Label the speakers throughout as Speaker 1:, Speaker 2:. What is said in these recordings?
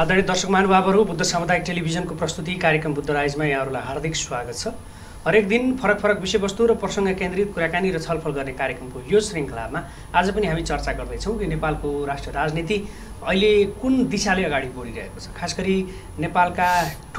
Speaker 1: आदरणीय दर्शक महानुभावहरू बुद्ध सामुदायिक टेलिभिजनको प्रस्तुति कार्यक्रम बुद्ध राइजमा यहाँहरूलाई हार्दिक स्वागत छ हरेक दिन फरक फरक विषयवस्तु र प्रसङ्ग केन्द्रित कुराकानी र छलफल गर्ने कार्यक्रमको यो श्रृङ्खलामा आज पनि हामी चर्चा गर्दैछौँ कि नेपालको राष्ट्र राजनीति अहिले कुन दिशाले अगाडि बढिरहेको छ खास गरी नेपालका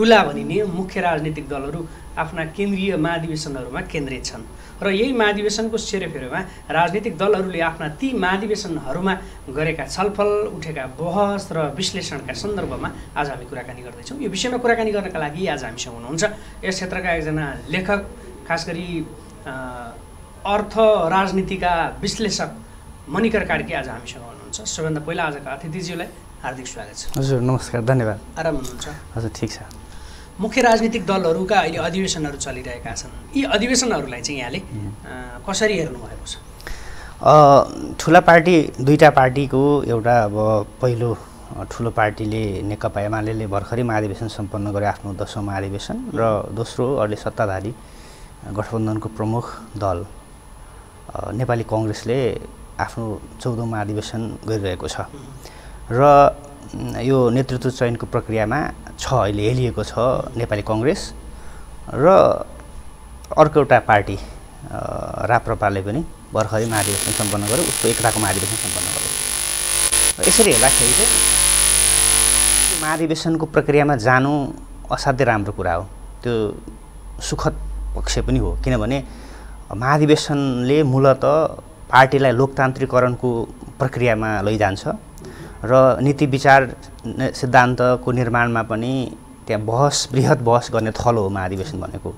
Speaker 1: ठुला भनिने मुख्य राजनीतिक दलहरू आफ्ना केन्द्रीय महाधिवेशनहरूमा केन्द्रित छन् र यही महाधिवेशनको सेरोफेरोमा राजनीतिक दलहरूले आफ्ना ती महाधिवेशनहरूमा गरेका छलफल उठेका बहस र विश्लेषणका सन्दर्भमा आज हामी कुराकानी गर्दैछौँ यो विषयमा कुराकानी गर्नका लागि आज हामीसँग हुनुहुन्छ यस क्षेत्रका एकजना लेखक खास गरी अर्थ राजनीतिका विश्लेषक मणिकर कार्की आज हामीसँग हुनुहुन्छ सबैभन्दा पहिला आजका अतिथिज्यूलाई हार्दिक स्वागत छ
Speaker 2: हजुर नमस्कार धन्यवाद आराम हुनुहुन्छ हजुर ठिक छ
Speaker 1: मुख्य राजनीतिक दलहरूका अहिले अधिवेशनहरू चलिरहेका छन् यी अधिवेशनहरूलाई चाहिँ यहाँले कसरी हेर्नुभएको छ
Speaker 2: ठुला पार्टी दुईवटा पार्टीको एउटा अब पहिलो ठुलो पार्टीले नेकपा एमाले भर्खरै महाधिवेशन सम्पन्न गरे आफ्नो दसौँ महाधिवेशन र दोस्रो अहिले सत्ताधारी गठबन्धनको प्रमुख दल नेपाली कङ्ग्रेसले आफ्नो चौधौँ महाधिवेशन गरिरहेको छ र यो नेतृत्व चयनको प्रक्रियामा छ अहिले हेलिएको छ नेपाली कङ्ग्रेस र अर्को एउटा पार्टी राप्रपाले पनि भर्खरै महाधिवेशन सम्पन्न गर्यो उसको एकताको महाधिवेशन सम्पन्न गर्यो यसरी हेर्दाखेरि चाहिँ महाधिवेशनको प्रक्रियामा जानु असाध्यै राम्रो कुरा हो त्यो सुखद पक्ष पनि हो किनभने महाधिवेशनले मूलत पार्टीलाई लोकतान्त्रिकरणको प्रक्रियामा लैजान्छ र नीति विचार सिद्धान्तको निर्माणमा पनि त्यहाँ बहस बृहत बहस गर्ने थलो हो महाधिवेशन भनेको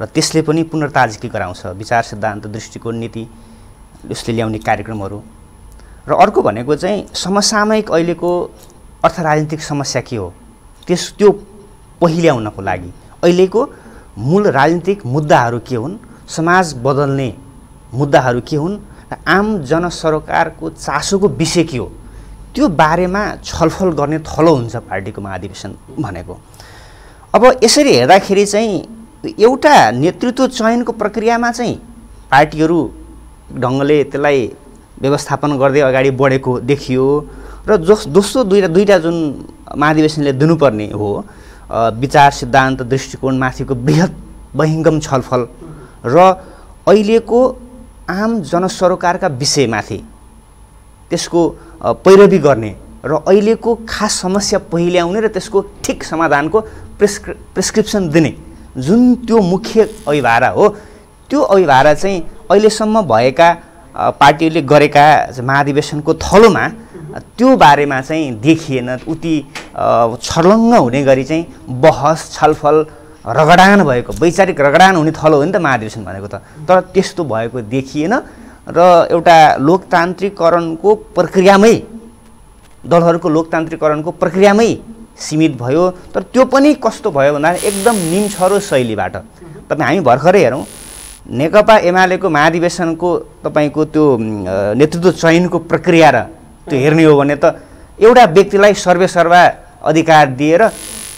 Speaker 2: र त्यसले पनि पुनर्ताजिकी गराउँछ विचार सिद्धान्त दृष्टिकोण नीति उसले ल्याउने कार्यक्रमहरू र अर्को भनेको चाहिँ समसामयिक अहिलेको अर्थ राजनीतिक समस्या के हो त्यस त्यो पहिल्याउनको लागि अहिलेको मूल राजनीतिक मुद्दाहरू के हुन् समाज बदल्ने मुद्दाहरू के हुन् र आम जनसरकारको चासोको विषय के हो त्यो बारेमा छलफल गर्ने थलो हुन्छ पार्टीको महाधिवेशन भनेको अब यसरी हेर्दाखेरि चाहिँ एउटा नेतृत्व चयनको प्रक्रियामा चाहिँ पार्टीहरू ढङ्गले त्यसलाई व्यवस्थापन गर्दै अगाडि बढेको देखियो र जस दोस्रो दुईवटा दुईवटा जुन महाधिवेशनले दिनुपर्ने हो विचार सिद्धान्त दृष्टिकोणमाथिको बृहत् बहिङ्गम छलफल र अहिलेको आम जनसरोकारका विषयमाथि त्यसको पैरवी गर्ने र अहिलेको खास समस्या पहिल्याउने र त्यसको ठिक समाधानको प्रिस्क्रि प्रिस्क्रिप्सन दिने जुन त्यो मुख्य अभिभारा हो त्यो अभिभारा चाहिँ अहिलेसम्म भएका पार्टीले गरेका महाधिवेशनको थलोमा त्यो बारेमा चाहिँ देखिएन उति छर्लङ्ग हुने गरी चाहिँ बहस छलफल रगडान भएको वैचारिक रगडान हुने थलो हो नि त महाधिवेशन भनेको त तर त्यस्तो भएको देखिएन र एउटा लोकतान्त्रिकरणको प्रक्रियामै दलहरूको लोकतान्त्रिकरणको प्रक्रियामै सीमित भयो तर त्यो पनि कस्तो भयो भन्दाखेरि एकदम निम्छरो शैलीबाट तपाईँ हामी भर्खरै हेरौँ नेकपा एमालेको महाधिवेशनको तपाईँको त्यो नेतृत्व चयनको प्रक्रिया र त्यो हेर्ने हो भने त एउटा व्यक्तिलाई सर्वेसर्वा अधिकार दिएर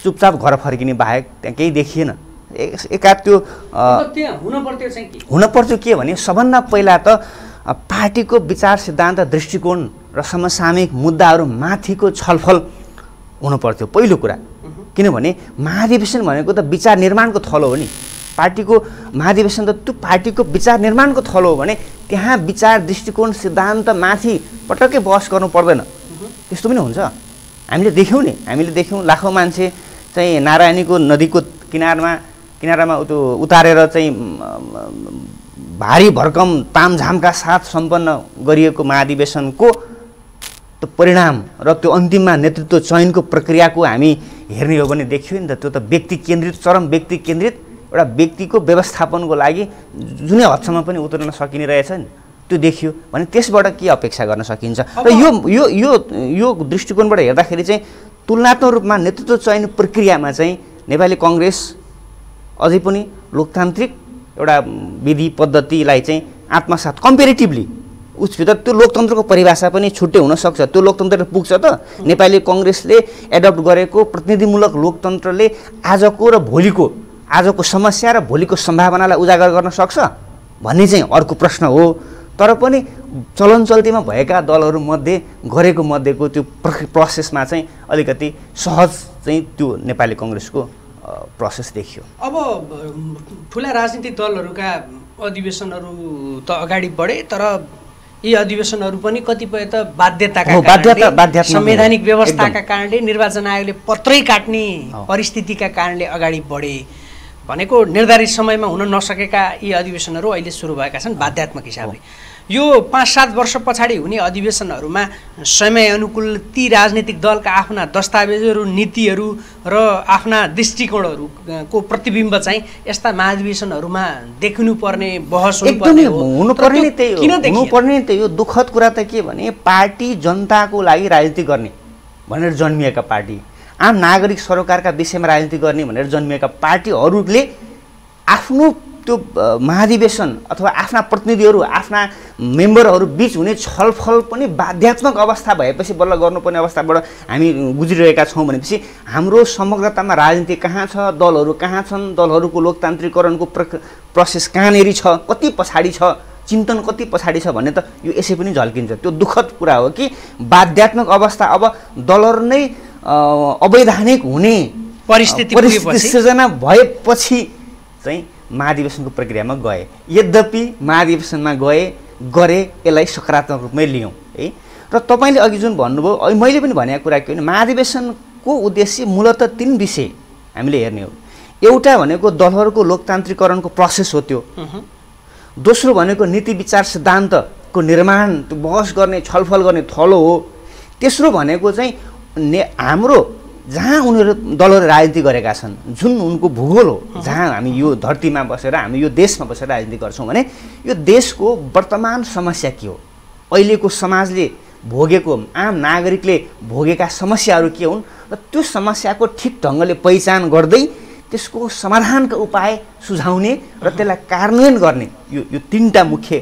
Speaker 2: चुपचाप घर फर्किने बाहेक त्यहाँ केही देखिएन एका त्यो हुन हुनपर्थ्यो के भने सबभन्दा पहिला त पार्टीको विचार सिद्धान्त दृष्टिकोण र समसामयिक मुद्दाहरू माथिको छलफल हुनुपर्थ्यो पहिलो कुरा किनभने महाधिवेशन भनेको त विचार निर्माणको थलो हो नि पार्टीको महाधिवेशन त त्यो पार्टीको विचार निर्माणको थलो हो भने त्यहाँ विचार दृष्टिकोण सिद्धान्त माथि पटक्कै बहस गर्नु पर्दैन त्यस्तो पनि हुन्छ हामीले देख्यौँ नि हामीले देख्यौँ लाखौँ मान्छे चाहिँ नारायणीको नदीको किनारमा किनारामा उतारेर चाहिँ भारी भरकम तामझामका साथ सम्पन्न गरिएको महाधिवेशनको त्यो परिणाम र त्यो अन्तिममा नेतृत्व चयनको प्रक्रियाको हामी हेर्ने हो भने देखियो नि त त्यो त व्यक्ति केन्द्रित चरम व्यक्ति केन्द्रित एउटा व्यक्तिको व्यवस्थापनको लागि जुनै हदसम्म पनि उत्रन सकिने रहेछ नि त्यो देखियो भने त्यसबाट के अपेक्षा गर्न सकिन्छ र यो यो यो यो दृष्टिकोणबाट हेर्दाखेरि चाहिँ तुलनात्मक रूपमा नेतृत्व चयन प्रक्रियामा चाहिँ नेपाली कङ्ग्रेस अझै पनि लोकतान्त्रिक एउटा विधि पद्धतिलाई चाहिँ आत्मसात कम्पेरिटिभली उसभित्र त्यो लोकतन्त्रको परिभाषा पनि छुट्टै हुनसक्छ त्यो लोकतन्त्र पुग्छ त नेपाली कङ्ग्रेसले एडप्ट गरेको प्रतिनिधिमूलक लोकतन्त्रले आजको र भोलिको आजको समस्या र भोलिको सम्भावनालाई उजागर गर्न सक्छ भन्ने चाहिँ अर्को प्रश्न हो तर पनि चलन चल्तीमा भएका दलहरूमध्ये गरेको मध्येको त्यो प्रसेसमा प्रोसेसमा चाहिँ अलिकति सहज चाहिँ त्यो नेपाली कङ्ग्रेसको प्रोसेस देखियो
Speaker 1: अब ठुला राजनीतिक दलहरूका अधिवेशनहरू त अगाडि बढे तर यी अधिवेशनहरू पनि कतिपय त बाध्यताका संवैधानिक व्यवस्थाका कारणले निर्वाचन आयोगले पत्रै काट्ने परिस्थितिका कारणले अगाडि बढे भनेको निर्धारित समयमा हुन नसकेका यी अधिवेशनहरू अहिले सुरु भएका छन् बाध्यात्मक हिसाबले यो पाँच सात वर्ष पछाडि हुने अधिवेशनहरूमा समयअनुकूल ती राजनीतिक दलका आफ्ना दस्तावेजहरू नीतिहरू र आफ्ना दृष्टिकोणहरूको प्रतिबिम्ब चाहिँ यस्ता महाधिवेशनहरूमा देखिनुपर्ने बहस एकदमै
Speaker 2: हुनुपर्ने त्यही हो हुनुपर्ने त्यही हो दुःखद कुरा त के भने पार्टी जनताको लागि राजनीति गर्ने भनेर जन्मिएका पार्टी आम नागरिक सरोकारका विषयमा राजनीति गर्ने भनेर जन्मिएका पार्टीहरूले आफ्नो त्यो महाधिवेशन अथवा आफ्ना प्रतिनिधिहरू आफ्ना मेम्बरहरू बिच हुने छलफल पनि बाध्यात्मक अवस्था भएपछि बल्ल गर्नुपर्ने अवस्थाबाट हामी गुज्रिरहेका छौँ भनेपछि हाम्रो समग्रतामा राजनीति कहाँ छ दलहरू कहाँ छन् दलहरूको लोकतान्त्रिकरणको प्र प्रोसेस कहाँनिर छ कति पछाडि छ चिन्तन कति पछाडि छ भन्ने त यो यसै पनि झल्किन्छ त्यो दुःखद कुरा हो कि बाध्यात्मक अवस्था अब दलहरू नै अवैधानिक हुने परिस्थिति परिस्थिति सृजना भएपछि चाहिँ महाधिवेशनको प्रक्रियामा गए यद्यपि महाधिवेशनमा गए गरे यसलाई सकारात्मक रूपमै लियौँ है र तपाईँले अघि जुन भन्नुभयो मैले पनि भनेको कुरा के भने महाधिवेशनको उद्देश्य मूलत तिन विषय हामीले हेर्ने हो एउटा भनेको दलहरूको लोकतान्त्रिकरणको प्रोसेस हो त्यो दोस्रो भनेको नीति विचार सिद्धान्तको निर्माण बहस गर्ने छलफल गर्ने थलो हो तेस्रो भनेको चाहिँ ने हाम्रो जहाँ उनीहरू दलहरू राजनीति गरेका छन् जुन उनको भूगोल हो जहाँ हामी यो धरतीमा बसेर हामी यो देशमा बसेर राजनीति गर्छौँ भने यो देशको वर्तमान समस्या के हो अहिलेको समाजले भोगेको आम नागरिकले भोगेका समस्याहरू के हुन् र त्यो समस्याको ठिक ढङ्गले पहिचान गर्दै त्यसको समाधानका उपाय सुझाउने र त्यसलाई कार्यान्वयन गर्ने यो यो तिनवटा मुख्य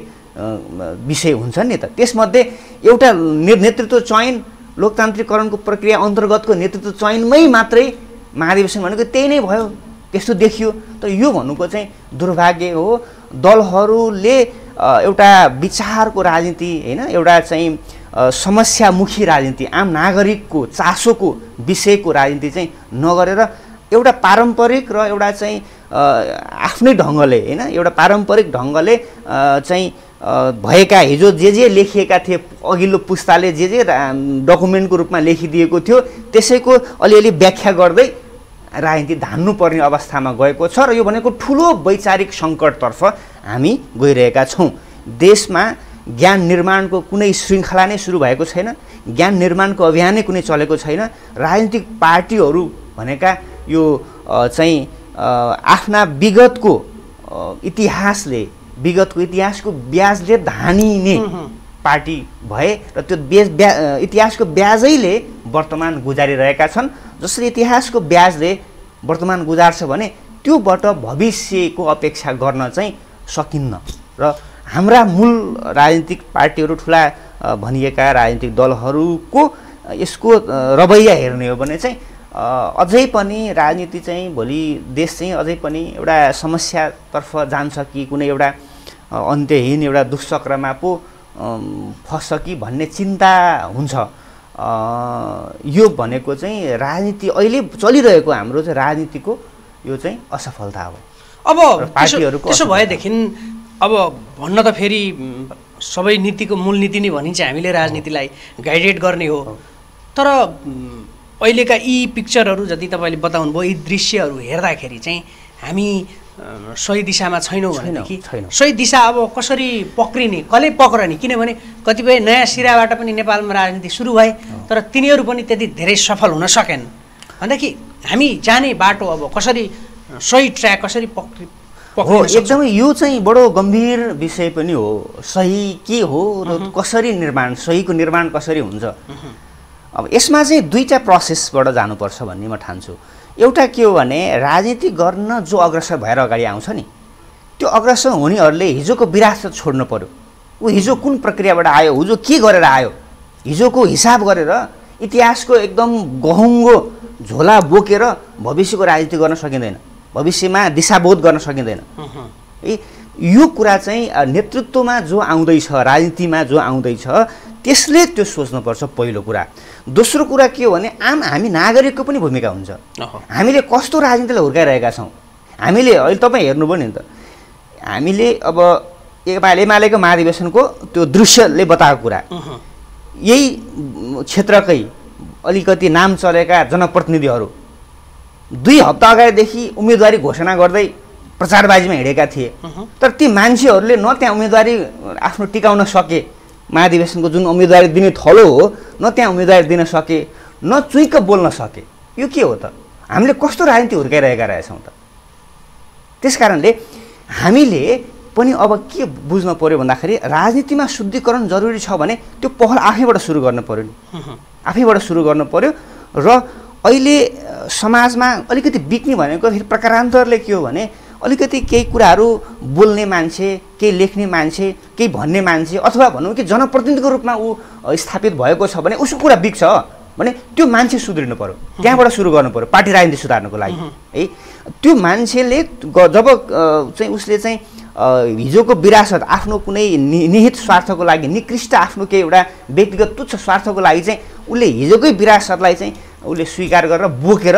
Speaker 2: विषय हुन्छ नि त त्यसमध्ये एउटा नेतृत्व चयन लोकतान्त्रिकरणको प्रक्रिया अन्तर्गतको नेतृत्व चयनमै मात्रै महाधिवेशन भनेको त्यही नै भयो त्यस्तो देखियो त यो भन्नुको चाहिँ दुर्भाग्य हो दलहरूले एउटा विचारको राजनीति होइन एउटा चाहिँ समस्यामुखी राजनीति आम नागरिकको चासोको विषयको राजनीति चाहिँ नगरेर एउटा पारम्परिक र एउटा चाहिँ आफ्नै ढङ्गले होइन एउटा पारम्परिक ढङ्गले चाहिँ भएका हिजो जे जे लेखिएका थिए अघिल्लो पुस्ताले जे जे डकुमेन्टको रूपमा लेखिदिएको थियो त्यसैको अलिअलि व्याख्या गर्दै राजनीति धान्नुपर्ने अवस्थामा गएको छ र यो भनेको ठुलो वैचारिक सङ्कटतर्फ हामी गइरहेका छौँ देशमा ज्ञान निर्माणको कुनै श्रृङ्खला नै सुरु भएको छैन ज्ञान निर्माणको अभियानै कुनै चलेको छैन राजनीतिक पार्टीहरू भनेका यो चाहिँ आफ्ना विगतको इतिहासले विगतको इतिहासको ब्याजले धानिने पार्टी भए र त्यो ब्याज ब्या इतिहासको ब्याजैले वर्तमान गुजारिरहेका छन् जसरी इतिहासको ब्याजले वर्तमान गुजार्छ भने त्योबाट भविष्यको अपेक्षा गर्न चाहिँ सकिन्न र हाम्रा मूल राजनीतिक पार्टीहरू ठुला भनिएका राजनीतिक दलहरूको यसको रवैया हेर्ने हो भने चाहिँ अझै पनि राजनीति चाहिँ भोलि देश चाहिँ अझै पनि एउटा समस्यातर्फ जान्छ कि कुनै एउटा अन्त्यहीन एउटा दुष्चक्रमा पो फस्छ कि भन्ने चिन्ता हुन्छ यो भनेको चाहिँ राजनीति अहिले चलिरहेको हाम्रो चाहिँ राजनीतिको यो चाहिँ असफलता हो
Speaker 1: अब पार्टीहरूको त्यसो भएदेखि अब भन्न त फेरि सबै नीतिको मूल नीति नै भनिन्छ हामीले राजनीतिलाई गाइडेड गर्ने हो तर अहिलेका यी पिक्चरहरू जति तपाईँले बताउनु भयो यी दृश्यहरू हेर्दाखेरि चाहिँ हामी सही दिशामा छैनौँ भनेदेखि सही दिशा अब कसरी पक्रिने कसले पक्रने किनभने कतिपय नयाँ सिराबाट पनि नेपालमा राजनीति सुरु भए तर तिनीहरू पनि त्यति धेरै सफल हुन सकेन भनेदेखि हामी जाने बाटो अब कसरी सही ट्र्याक कसरी पक्रि हो एकदमै
Speaker 2: यो चाहिँ बडो गम्भीर विषय पनि हो सही के हो र कसरी निर्माण सहीको निर्माण कसरी हुन्छ अब यसमा चाहिँ दुईवटा प्रोसेसबाट जानुपर्छ भन्ने म ठान्छु एउटा के हो भने राजनीति गर्न जो अग्रसर भएर अगाडि आउँछ नि त्यो अग्रसर हुनेहरूले हिजोको विरासत छोड्नु पऱ्यो ऊ हिजो कुन प्रक्रियाबाट आयो हिजो के गरेर आयो हिजोको हिसाब गरेर इतिहासको एकदम गहुङ्गो झोला बोकेर भविष्यको राजनीति गर्न सकिँदैन भविष्यमा दिशाबोध गर्न सकिँदैन है यो कुरा चाहिँ नेतृत्वमा जो आउँदैछ राजनीतिमा जो आउँदैछ त्यसले त्यो सोच्नुपर्छ पहिलो कुरा दोस्रो कुरा के हो भने आम हामी नागरिकको पनि भूमिका हुन्छ हामीले कस्तो राजनीतिलाई हुर्काइरहेका छौँ हामीले अहिले तपाईँ हेर्नुभयो नि त हामीले अब एमालेको महाधिवेशनको त्यो दृश्यले बताएको कुरा यही क्षेत्रकै अलिकति नाम चलेका जनप्रतिनिधिहरू दुई हप्ता अगाडिदेखि उम्मेदवारी घोषणा गर्दै प्रचारबाजीमा हिँडेका थिए तर ती मान्छेहरूले न त्यहाँ उम्मेदवारी आफ्नो टिकाउन सके महाधिवेशनको जुन उम्मेदवारी दिने थलो हो न त्यहाँ उम्मेदवारी दिन सके न चुइक बोल्न सके यो के हो त हामीले कस्तो राजनीति हुर्काइरहेका रहेछौँ त त्यस कारणले हामीले पनि अब के बुझ्न पऱ्यो भन्दाखेरि राजनीतिमा शुद्धिकरण जरुरी छ भने त्यो पहल आफैबाट सुरु गर्नु पऱ्यो नि आफैबाट सुरु गर्नु पऱ्यो र अहिले समाजमा अलिकति बिक्ने भनेको फेरि प्रकारान्तरले के हो भने अलिकति केही कुराहरू बोल्ने मान्छे केही लेख्ने मान्छे केही भन्ने मान्छे अथवा भनौँ कि जनप्रतिनिधिको रूपमा ऊ स्थापित भएको छ भने उसको कुरा बिग्छ भने त्यो मान्छे सुध्रिनु पऱ्यो त्यहाँबाट सुरु गर्नु पऱ्यो पार्टी राजनीति सुधार्नुको लागि है त्यो मान्छेले जब चाहिँ उसले चाहिँ हिजोको विरासत आफ्नो कुनै निहित स्वार्थको लागि निकृष्ट आफ्नो केही एउटा व्यक्तिगत तुच्छ स्वार्थको लागि चाहिँ उसले हिजोकै विरासतलाई चाहिँ उसले स्वीकार गरेर बोकेर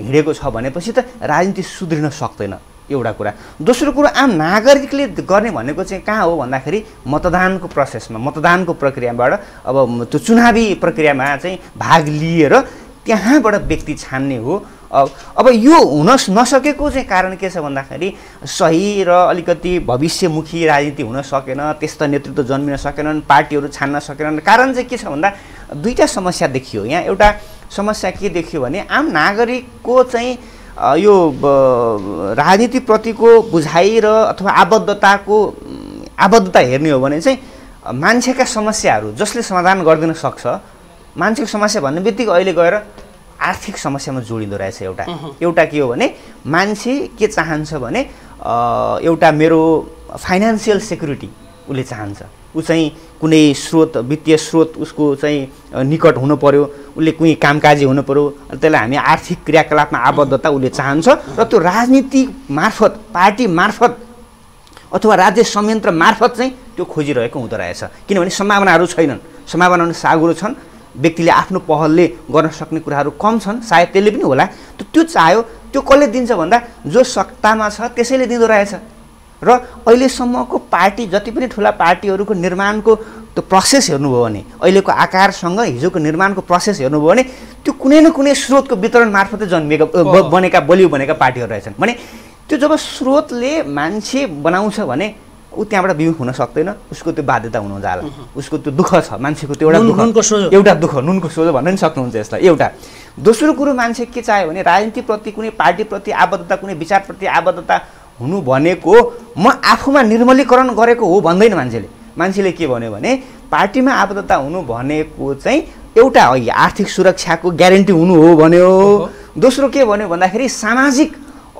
Speaker 2: हिँडेको छ भनेपछि त राजनीति सुध्रिन सक्दैन एउटा कुरा दोस्रो कुरो आम नागरिकले गर्ने भनेको चाहिँ कहाँ हो भन्दाखेरि मतदानको प्रोसेसमा मतदानको प्रक्रियाबाट अब त्यो चुनावी प्रक्रियामा चाहिँ भाग लिएर त्यहाँबाट व्यक्ति छान्ने हो अब यो हुन नसकेको चाहिँ कारण के छ भन्दाखेरि सही र अलिकति भविष्यमुखी राजनीति हुन सकेन त्यस्तो नेतृत्व जन्मिन सकेनन् पार्टीहरू छान्न सकेनन् कारण चाहिँ के छ भन्दा दुईवटा समस्या देखियो यहाँ एउटा समस्या के देखियो भने आम नागरिकको चाहिँ यो राजनीतिप्रतिको बुझाइ र अथवा आबद्धताको आबद्धता हेर्ने हो भने चाहिँ मान्छेका समस्याहरू जसले समाधान गरिदिन सक्छ मान्छेको समस्या भन्ने बित्तिकै अहिले गएर आर्थिक समस्यामा जोडिँदो रहेछ एउटा एउटा के हो भने मान्छे के चाहन्छ भने एउटा मेरो फाइनेन्सियल सेक्युरिटी उसले चाहन्छ ऊ चाहिँ कुनै स्रोत वित्तीय स्रोत उसको चाहिँ निकट हुनु पऱ्यो उसले कुनै कामकाजी हुनु पऱ्यो त्यसलाई हामी आर्थिक क्रियाकलापमा आबद्धता उसले चाहन्छ र त्यो राजनीति मार्फत पार्टी मार्फत अथवा राज्य संयन्त्र मार्फत चाहिँ त्यो खोजिरहेको हुँदो रहेछ किनभने सम्भावनाहरू छैनन् सम्भावना सागुरो छन् व्यक्तिले आफ्नो पहलले गर्न सक्ने कुराहरू कम छन् सायद त्यसले पनि होला त्यो चाह्यो त्यो कसले दिन्छ भन्दा जो सत्तामा छ त्यसैले दिँदो रहेछ र अहिलेसम्मको पार्टी जति पनि ठुला पार्टीहरूको निर्माणको त्यो प्रोसेस हेर्नुभयो भने अहिलेको आकारसँग हिजोको निर्माणको प्रोसेस हेर्नुभयो भने त्यो कुनै न कुनै स्रोतको वितरण मार्फतै जन्मिएका बनेका बलियो बनेका पार्टीहरू रहेछन् भने त्यो जब स्रोतले मान्छे बनाउँछ भने ऊ त्यहाँबाट विमुख हुन सक्दैन उसको त्यो बाध्यता हुनु जाला उसको त्यो दुःख छ मान्छेको त्यो एउटा दुःख एउटा दुःख नुनको सोझो भन्न नि सक्नुहुन्छ यसलाई एउटा दोस्रो कुरो मान्छे के चाह्यो भने राजनीतिप्रति कुनै पार्टीप्रति आबद्धता कुनै विचारप्रति आबद्धता हुनु भनेको म आफूमा निर्मलीकरण गरेको हो भन्दैन मान्छेले मान्छेले के भन्यो भने पार्टीमा आबद्धता हुनु भनेको चाहिँ एउटा आर्थिक सुरक्षाको ग्यारेन्टी हुनु हो भन्यो दोस्रो के भन्यो भन्दाखेरि सामाजिक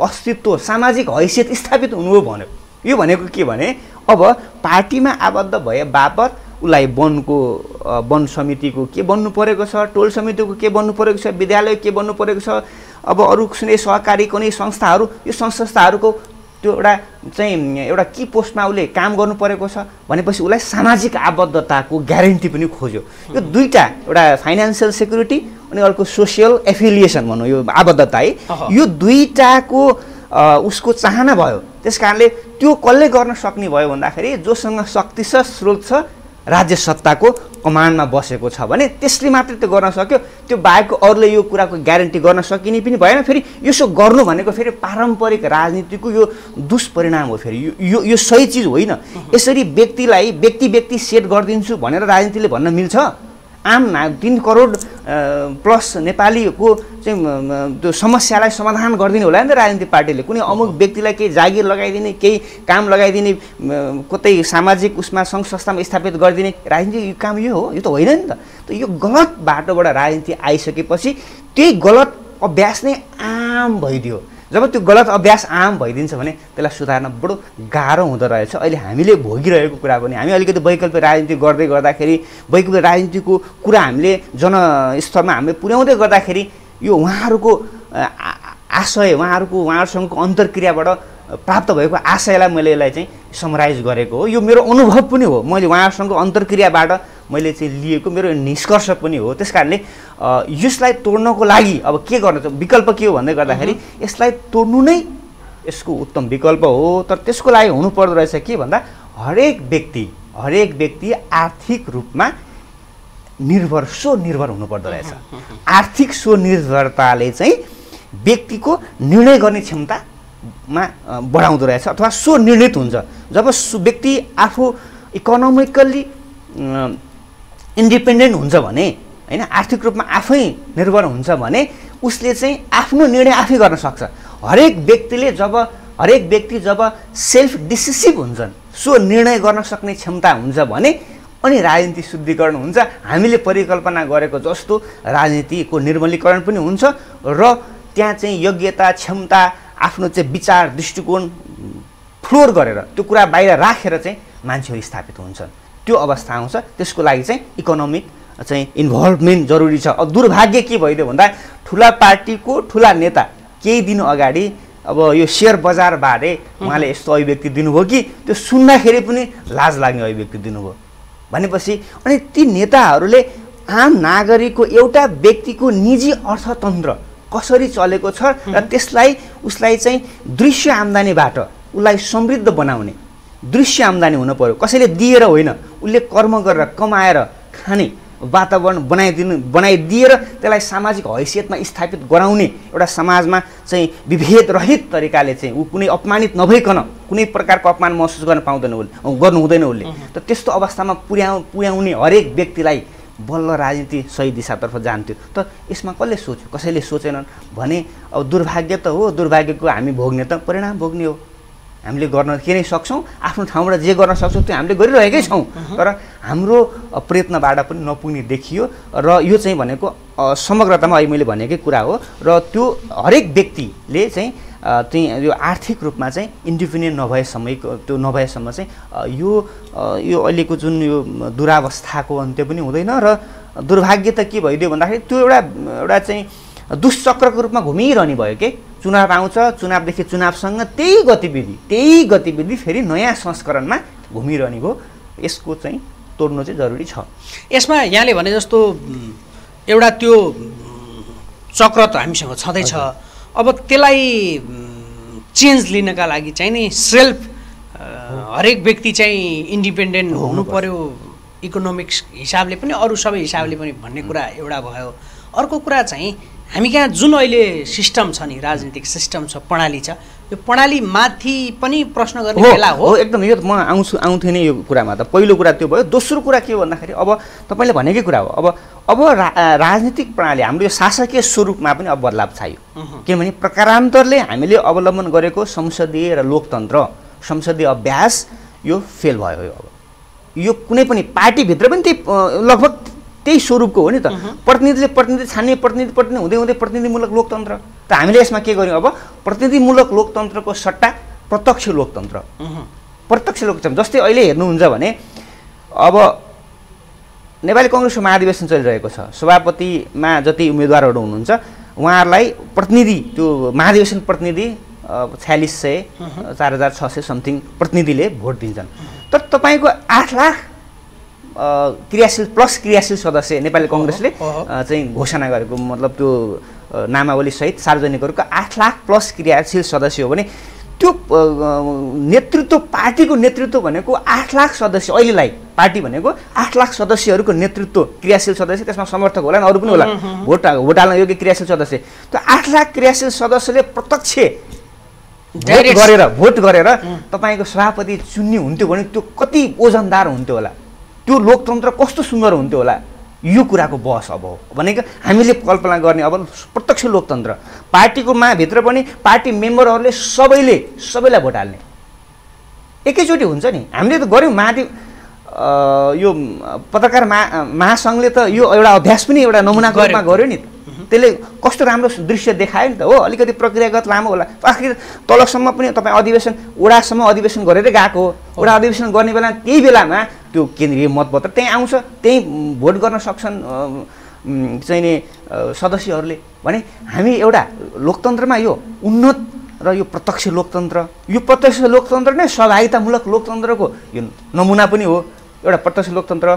Speaker 2: अस्तित्व सामाजिक हैसियत स्थापित हुनु हो भन्यो यो भनेको के भने अब पार्टीमा आबद्ध भए बापत उसलाई वनको वन समितिको के बन्नु परेको छ टोल समितिको के बन्नु परेको छ विद्यालय के बन्नु परेको छ अब अरू कुनै सहकारी कुनै संस्थाहरू यो संस्थाहरूको त्यो एउटा चाहिँ एउटा कि पोस्टमा उसले काम गर्नु परेको छ भनेपछि उसलाई सामाजिक आबद्धताको ग्यारेन्टी पनि खोज्यो यो दुईवटा एउटा फाइनेन्सियल सेक्युरिटी अनि अर्को सोसियल एफिलिएसन भनौँ यो आबद्धता है यो दुईवटाको उसको चाहना भयो त्यस कारणले त्यो कसले गर्न सक्ने भयो भन्दाखेरि जोसँग शक्ति छ स्रोत छ राज्य सत्ताको कमानमा बसेको छ भने त्यसले मात्रै त्यो गर्न सक्यो त्यो बाहेकको अरूले यो कुराको ग्यारेन्टी गर्न सकिने पनि भएन फेरि यसो गर्नु भनेको फेरि पारम्परिक राजनीतिको यो दुष्परिणाम हो फेरि यो यो सही चिज होइन यसरी व्यक्तिलाई व्यक्ति व्यक्ति सेट गरिदिन्छु भनेर राजनीतिले भन्न मिल्छ आम ना तिन करोड प्लस नेपालीको चाहिँ त्यो समस्यालाई समाधान गरिदिने होला नि त राजनीतिक पार्टीले कुनै अमुक व्यक्तिलाई केही जागिर लगाइदिने केही काम लगाइदिने कतै सामाजिक उसमा सङ्घ संस्थामा स्थापित गरिदिने राजनीति काम यो हो यो त होइन नि त यो गलत बाटोबाट राजनीति आइसकेपछि त्यही गलत अभ्यास नै आम भइदियो जब त्यो गलत अभ्यास आम भइदिन्छ भने त्यसलाई सुधार्न बडो गाह्रो हुँदो रहेछ अहिले हामीले भोगिरहेको कुरा पनि हामी अलिकति वैकल्पिक राजनीति गर्दै गर्दाखेरि वैकल्पिक राजनीतिको कुरा हामीले जनस्तरमा हामीले पुर्याउँदै गर्दाखेरि यो उहाँहरूको आशय उहाँहरूको उहाँहरूसँगको अन्तर्क्रियाबाट प्राप्त भएको आशयलाई मैले यसलाई चाहिँ समराइज गरेको हो यो मेरो अनुभव पनि हो मैले उहाँहरूसँगको अन्तर्क्रियाबाट मैले चाहिँ लिएको मेरो निष्कर्ष पनि हो त्यस कारणले यसलाई तोड्नको लागि अब के गर्नु विकल्प के हो भन्दै गर्दाखेरि यसलाई तोड्नु नै यसको उत्तम विकल्प हो तर त्यसको लागि हुनुपर्दो रहेछ के भन्दा हरेक व्यक्ति हरेक व्यक्ति आर्थिक रूपमा निर्भर स्वनिर्भर हुनुपर्दो रहेछ आर्थिक स्वनिर्भरताले चाहिँ व्यक्तिको निर्णय गर्ने क्षमतामा बढाउँदो रहेछ अथवा स्वनिर्णित हुन्छ जब व्यक्ति आफू इकोनोमिकल्ली इन्डिपेन्डेन्ट हुन्छ भने होइन आर्थिक रूपमा आफै निर्भर हुन्छ भने उसले चाहिँ आफ्नो निर्णय आफै गर्न सक्छ हरेक व्यक्तिले जब हरेक व्यक्ति जब सेल्फ डिसिसिभ हुन्छन् सो निर्णय गर्न सक्ने क्षमता हुन्छ भने अनि राजनीति शुद्धिकरण हुन्छ हामीले परिकल्पना गरेको जस्तो राजनीतिको निर्मलीकरण पनि हुन्छ र त्यहाँ चाहिँ योग्यता क्षमता आफ्नो चाहिँ विचार दृष्टिकोण फ्लोर गरेर त्यो कुरा बाहिर राखेर चाहिँ मान्छेहरू स्थापित हुन्छन् त्यो अवस्था आउँछ त्यसको लागि चाहिँ इकोनोमिक चाहिँ इन्भल्भमेन्ट जरुरी छ अब दुर्भाग्य के भइदियो भन्दा ठुला पार्टीको ठुला नेता केही दिन अगाडि अब यो सेयर बजारबारे उहाँले यस्तो अभिव्यक्ति दिनुभयो कि त्यो सुन्दाखेरि पनि लाज लाग्ने अभिव्यक्ति दिनुभयो भनेपछि अनि ती नेताहरूले आम नागरिकको एउटा व्यक्तिको निजी अर्थतन्त्र कसरी चलेको छ र त्यसलाई उसलाई चाहिँ दृश्य आम्दानीबाट उसलाई समृद्ध बनाउने दृश्य आम्दानी हुन पऱ्यो कसैले दिएर होइन उसले कर्म गरेर कमाएर खाने वातावरण बनाइदिनु बनाइदिएर त्यसलाई सामाजिक हैसियतमा स्थापित गराउने एउटा समाजमा चाहिँ विभेद रहित तरिकाले चाहिँ ऊ कुनै अपमानित नभइकन कुनै प्रकारको अपमान महसुस गर्न पाउँदैन उसले गर्नु हुँदैन उसले त त्यस्तो अवस्थामा पुर्याउ पुर्याउने हरेक व्यक्तिलाई बल्ल राजनीति सही दिशातर्फ जान्थ्यो त यसमा कसले सोच्यो कसैले सोचेनन् भने अब दुर्भाग्य त हो दुर्भाग्यको हामी भोग्ने त परिणाम भोग्ने हो हामीले गर्न के नै सक्छौँ आफ्नो ठाउँबाट जे गर्न सक्छौँ त्यो हामीले गरिरहेकै छौँ तर हाम्रो प्रयत्नबाट पनि नपुग्ने देखियो र यो चाहिँ भनेको समग्रतामा अहिले मैले भनेकै कुरा हो र त्यो हरेक व्यक्तिले चाहिँ चाहिँ यो आर्थिक रूपमा चाहिँ इन्डिपेन्डेन्ट नभएसम्म त्यो नभएसम्म चाहिँ यो यो अहिलेको जुन यो दुरावस्थाको अन्त्य पनि हुँदैन र दुर्भाग्य त के भइदियो भन्दाखेरि त्यो एउटा एउटा चाहिँ दुष्चक्रको रूपमा घुमिरहने भयो के चुनाव आउँछ चुनावदेखि चुनावसँग त्यही गतिविधि त्यही गतिविधि फेरि नयाँ संस्करणमा घुमिरहने
Speaker 1: भयो यसको चाहिँ तोड्नु चाहिँ जरुरी छ यसमा यहाँले भने जस्तो एउटा त्यो चक्र त हामीसँग छँदैछ अब त्यसलाई चेन्ज लिनका लागि चाहिँ नि सेल्फ हरेक व्यक्ति चाहिँ इन्डिपेन्डेन्ट हुनु पर्यो इकोनोमिक्स हिसाबले पनि अरू सबै हिसाबले पनि भन्ने कुरा एउटा भयो अर्को कुरा चाहिँ हामी कहाँ जुन अहिले सिस्टम छ नि राजनीतिक सिस्टम छ प्रणाली छ यो प्रणालीमाथि पनि प्रश्न गर्ने बेला हो
Speaker 2: एकदम यो म आउँछु आउँथेँ नै यो कुरामा त पहिलो कुरा त्यो भयो दोस्रो कुरा के हो भन्दाखेरि अब तपाईँले भनेकै कुरा हो अब अब राजनीतिक प्रणाली हाम्रो यो शासकीय स्वरूपमा पनि अब बदलाव चाहियो किनभने प्रकारान्तरले हामीले अवलम्बन गरेको संसदीय र लोकतन्त्र संसदीय अभ्यास यो फेल भयो यो अब यो कुनै पनि पार्टीभित्र पनि त्यही लगभग त्यही स्वरूपको हो नि त प्रतिनिधिले प्रतिनिधि छान्ने प्रतिनिधि प्रतिनिधि हुँदै हुँदै प्रतिनिधिमूलक लोकतन्त्र त हामीले यसमा के गर्यौँ अब प्रतिनिधिमूलक लोकतन्त्रको सट्टा प्रत्यक्ष लोकतन्त्र प्रत्यक्ष लोकतन्त्र जस्तै अहिले हेर्नुहुन्छ भने अब नेपाली कङ्ग्रेसको महाधिवेशन चलिरहेको छ सभापतिमा जति उम्मेदवारहरू हुनुहुन्छ उहाँहरूलाई प्रतिनिधि त्यो महाधिवेशन प्रतिनिधि छ्यालिस सय चार हजार छ सय समथिङ प्रतिनिधिले भोट दिन्छन् तर तपाईँको आठ लाख क्रियाशील प्लस क्रियाशील सदस्य नेपाली कङ्ग्रेसले चाहिँ घोषणा गरेको मतलब त्यो नामावली सहित सार्वजनिकहरूको आठ लाख प्लस क्रियाशील सदस्य हो भने त्यो नेतृत्व पार्टीको नेतृत्व भनेको आठ लाख सदस्य अहिलेलाई पार्टी भनेको आठ लाख सदस्यहरूको नेतृत्व क्रियाशील सदस्य त्यसमा समर्थक होला नि अरू पनि होला भोट भोट हाल्न योग्य क्रियाशील सदस्य त्यो आठ लाख क्रियाशील सदस्यले प्रत्यक्ष गरेर भोट गरेर तपाईँको सभापति चुन्ने हुन्थ्यो भने त्यो कति ओजनदार हुन्थ्यो होला त्यो लोकतन्त्र कस्तो सुन्दर हुन्थ्यो होला यो कुराको बहस अब हो भनेको हामीले कल्पना गर्ने अब प्रत्यक्ष लोकतन्त्र पार्टीको माभित्र पनि पार्टी मेम्बरहरूले सबैले सबैलाई भोट हाल्ने एकैचोटि हुन्छ नि हामीले त गऱ्यौँ माथि यो पत्रकार महा महासङ्घले त यो एउटा अभ्यास पनि एउटा नमुनाको रूपमा गऱ्यो नि त्यसले कस्तो राम्रो दृश्य देखायो नि त हो अलिकति प्रक्रियागत लामो होला आखिर तलसम्म पनि तपाईँ अधिवेशन ओडासम्म अधिवेशन गरेरै गएको हो ओडा अधिवेशन गर्ने बेला त्यही बेलामा त्यो केन्द्रीय मतपत्र त्यहीँ आउँछ त्यहीँ भोट गर्न सक्छन् चाहिँ नि सदस्यहरूले भने हामी एउटा लोकतन्त्रमा यो उन्नत र यो प्रत्यक्ष लोकतन्त्र यो प्रत्यक्ष लोकतन्त्र नै सहभागितामूलक लोकतन्त्रको यो नमुना पनि हो एउटा प्रत्यक्ष लोकतन्त्र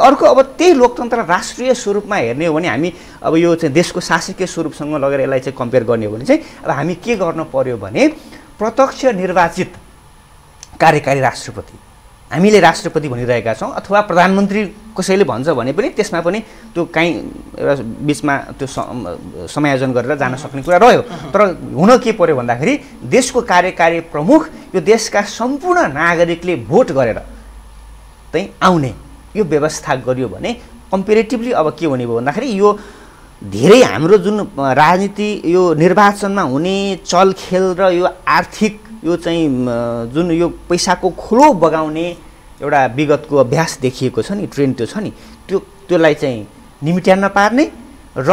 Speaker 2: अनि अर्को अब त्यही लोकतन्त्र राष्ट्रिय स्वरूपमा हेर्ने हो भने हामी अब यो चाहिँ देशको शासकीय स्वरूपसँग लगेर यसलाई चाहिँ कम्पेयर गर्ने हो भने चाहिँ अब हामी के गर्न पर्यो भने प्रत्यक्ष निर्वाचित कार्यकारी राष्ट्रपति हामीले राष्ट्रपति भनिरहेका छौँ अथवा प्रधानमन्त्री कसैले भन्छ भने पनि त्यसमा पनि त्यो काहीँ एउटा बिचमा त्यो समायोजन गरेर जान सक्ने कुरा रह्यो तर हुन के पर्यो भन्दाखेरि देशको कार्यकारी प्रमुख यो देशका सम्पूर्ण नागरिकले भोट गरेर चाहिँ आउने यो व्यवस्था गरियो भने कम्पेरिटिभली अब के हुने भयो भन्दाखेरि यो धेरै हाम्रो जुन राजनीति यो निर्वाचनमा हुने चलखेल र यो आर्थिक यो चाहिँ जुन यो पैसाको खुलो बगाउने एउटा विगतको अभ्यास देखिएको छ नि ट्रेन्ड त्यो छ नि त्यो त्यसलाई चाहिँ निमिट्यान्न पार्ने र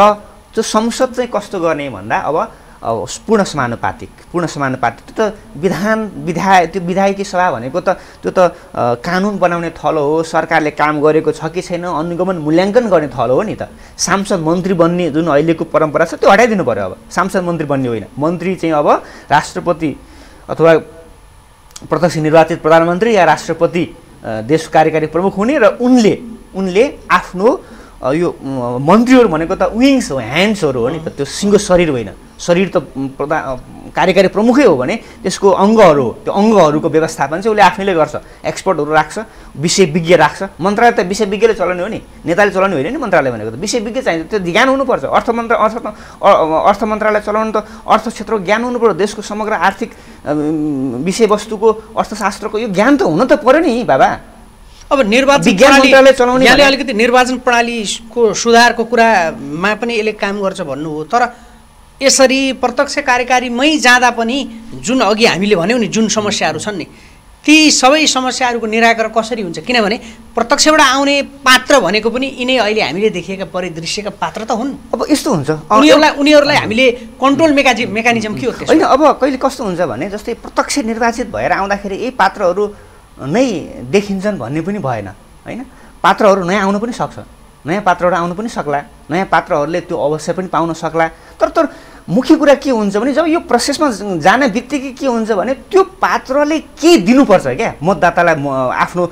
Speaker 2: त्यो संसद चाहिँ कस्तो गर्ने भन्दा अब अब पूर्ण समानुपातिक पूर्ण समानुपातिक त्यो त विधान विधाय त्यो विधायकी सभा भनेको त त्यो त कानुन बनाउने थलो हो सरकारले काम गरेको छ कि छैन अनुगमन मूल्याङ्कन गर्ने थलो हो नि त सांसद मन्त्री बन्ने जुन अहिलेको परम्परा छ त्यो हटाइदिनु पऱ्यो अब सांसद मन्त्री बन्ने होइन मन्त्री चाहिँ अब राष्ट्रपति अथवा प्रत्यक्ष निर्वाचित प्रधानमन्त्री या राष्ट्रपति देश कार्यकारी प्रमुख हुने र उनले उनले आफ्नो यो मन्त्रीहरू भनेको त विङ्स हो ह्यान्ड्सहरू हो नि त त्यो सिङ्गो शरीर होइन शरीर त प्रधान कार्यकारी प्रमुखै हो भने त्यसको अङ्गहरू हो त्यो अङ्गहरूको व्यवस्थापन चाहिँ उसले आफैले गर्छ एक्सपर्टहरू राख्छ विषयविज्ञ राख्छ मन्त्रालय त विषयविज्ञले चलाउने हो नि नेताले चलाउने होइन नि मन्त्रालय भनेको त विषयविज्ञ चाहिन्छ त्यो ज्ञान हुनुपर्छ अर्थ मन्त्र अर्थ अर्थ मन्त्रालय चलाउनु त अर्थ क्षेत्रको ज्ञान हुनुपर्छ देशको समग्र आर्थिक विषयवस्तुको अर्थशास्त्रको यो ज्ञान त हुन त पऱ्यो नि बाबा
Speaker 1: अब निर्वाचन अलिकति निर्वाचन प्रणालीको सुधारको कुरामा पनि यसले काम गर्छ भन्नु हो तर यसरी प्रत्यक्ष कार्यकारीमै जाँदा पनि जुन अघि हामीले भन्यौँ नि जुन समस्याहरू छन् नि ती सबै समस्याहरूको निराकरण कसरी हुन्छ किनभने प्रत्यक्षबाट आउने पात्र भनेको पनि यिनै अहिले हामीले देखिएका परिदृश्यका पात्र त हुन्
Speaker 2: अब यस्तो हुन्छ उनीहरूलाई उनीहरूलाई हामीले
Speaker 1: कन्ट्रोल मेकाजि मेकानिजम के हो होइन अब कहिले
Speaker 2: कस्तो हुन्छ भने जस्तै प्रत्यक्ष निर्वाचित भएर आउँदाखेरि यही पात्रहरू नै देखिन्छन् भन्ने पनि भएन होइन पात्रहरू नयाँ आउनु पनि सक्छ नयाँ पात्रहरू आउनु पनि सक्ला नयाँ पात्रहरूले त्यो अवसर पनि पाउन सक्ला तर तर मुख्य कुरा के हुन्छ भने जब यो प्रोसेसमा जाने बित्तिकै के हुन्छ भने त्यो पात्रले के दिनुपर्छ क्या मतदातालाई आफ्नो